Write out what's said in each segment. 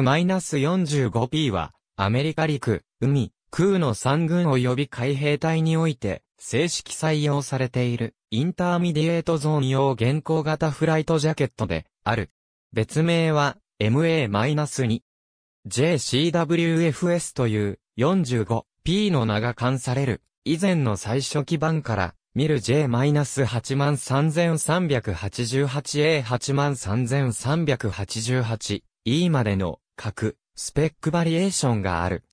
f -45P は、アメリカ陸、海、空の三軍及び海兵隊において、正式採用されている、インターミディエートゾーン用現行型フライトジャケットで、ある。別名は、MA-2。JCWFS という 45P の名が冠される、以前の最初期版から、見る J-83388A83388E までの各スペックバリエーションがある。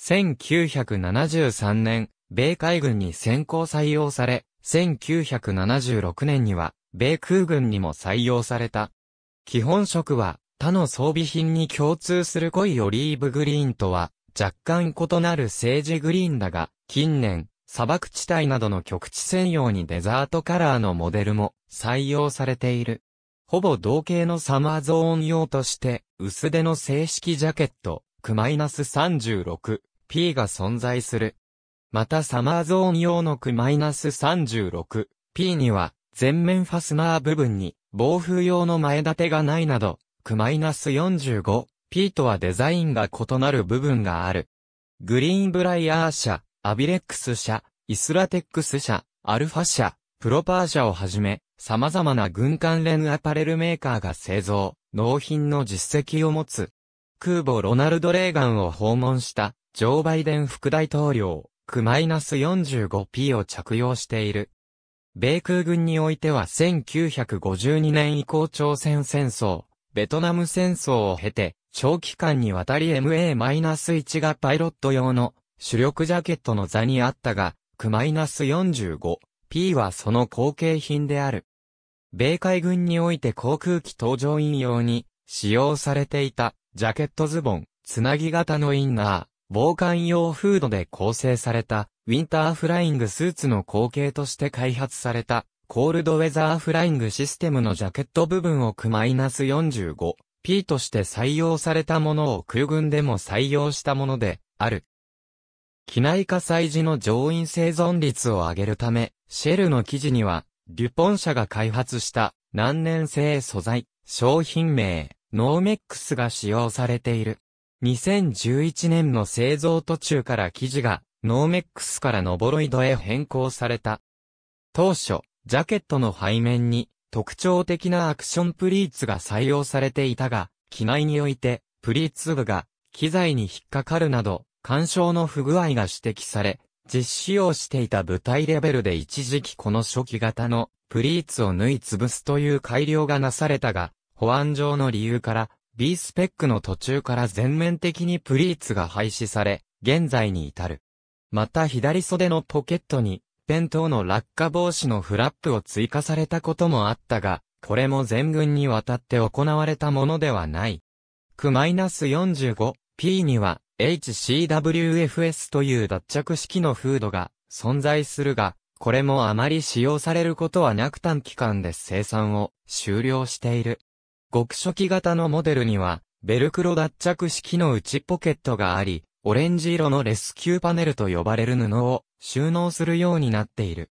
1973年、米海軍に先行採用され、1976年には、米空軍にも採用された。基本色は、他の装備品に共通する濃いオリーブグリーンとは、若干異なるセージグリーンだが、近年、砂漠地帯などの局地専用にデザートカラーのモデルも採用されている。ほぼ同型のサマーゾーン用として、薄手の正式ジャケット、Q-36、P が存在する。またサマーゾーン用の Q-36、P には、前面ファスナー部分に、防風用の前立てがないなど、Q-45、P とはデザインが異なる部分がある。グリーンブライヤー社、アビレックス社、イスラテックス社、アルファ社、プロパー社をはじめ、様々な軍関連アパレルメーカーが製造、納品の実績を持つ。空母ロナルド・レーガンを訪問した、ジョー・バイデン副大統領、クマイナス 45P を着用している。米空軍においては1952年以降朝鮮戦争、ベトナム戦争を経て、長期間にわたり MA-1 がパイロット用の主力ジャケットの座にあったが、クマイナス45 P はその後継品である。米海軍において航空機搭乗員用に使用されていたジャケットズボン、つなぎ型のインナー、防寒用フードで構成されたウィンターフライングスーツの後継として開発されたコールドウェザーフライングシステムのジャケット部分を Q-45P として採用されたものを空軍でも採用したものである。機内火災時の乗員生存率を上げるため、シェルの生地には、デュポン社が開発した難燃性素材、商品名、ノーメックスが使用されている。2011年の製造途中から生地がノーメックスからノボロイドへ変更された。当初、ジャケットの背面に特徴的なアクションプリーツが採用されていたが、機内においてプリーツ部が機材に引っかかるなど干渉の不具合が指摘され、実使用していた部隊レベルで一時期この初期型のプリーツを縫い潰すという改良がなされたが、保安上の理由から B スペックの途中から全面的にプリーツが廃止され、現在に至る。また左袖のポケットに、ペンの落下防止のフラップを追加されたこともあったが、これも全軍にわたって行われたものではない。区 -45P には、HCWFS という脱着式のフードが存在するが、これもあまり使用されることはなく短期間で生産を終了している。極初期型のモデルには、ベルクロ脱着式の内ポケットがあり、オレンジ色のレスキューパネルと呼ばれる布を収納するようになっている。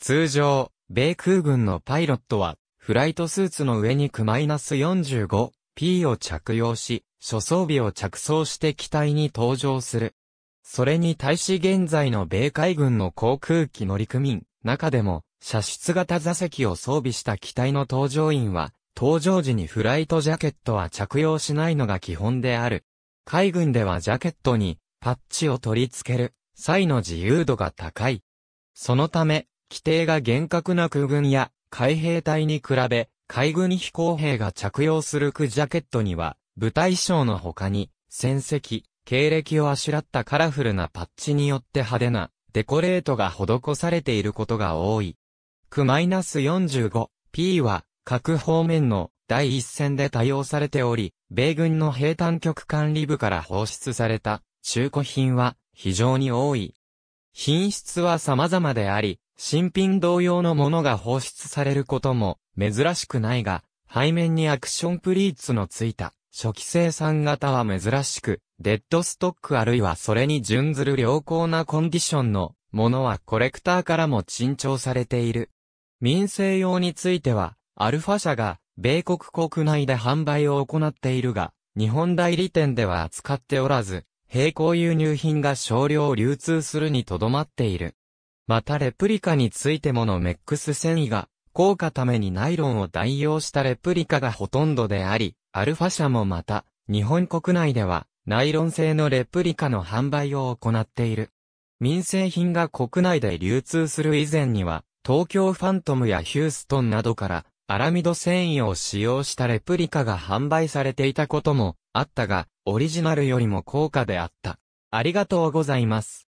通常、米空軍のパイロットは、フライトスーツの上に Q-45P を着用し、初装備を着装して機体に登場する。それに対し現在の米海軍の航空機乗組員、中でも、射出型座席を装備した機体の搭乗員は、搭乗時にフライトジャケットは着用しないのが基本である。海軍ではジャケットにパッチを取り付ける際の自由度が高い。そのため、規定が厳格な空軍や海兵隊に比べ、海軍飛行兵が着用する区ジャケットには舞台衣装の他に、戦績、経歴をあしらったカラフルなパッチによって派手なデコレートが施されていることが多い。Q-45、P は各方面の第一線で多用されており、米軍の兵坦局管理部から放出された中古品は非常に多い。品質は様々であり、新品同様のものが放出されることも珍しくないが、背面にアクションプリーツのついた初期生産型は珍しく、デッドストックあるいはそれに準ずる良好なコンディションのものはコレクターからも珍重されている。民生用については、アルファ社が米国国内で販売を行っているが、日本代理店では扱っておらず、並行輸入品が少量流通するにとどまっている。またレプリカについてものメックス繊維が、高価ためにナイロンを代用したレプリカがほとんどであり、アルファ社もまた、日本国内では、ナイロン製のレプリカの販売を行っている。民生品が国内で流通する以前には、東京ファントムやヒューストンなどから、アラミド繊維を使用したレプリカが販売されていたこともあったが、オリジナルよりも高価であった。ありがとうございます。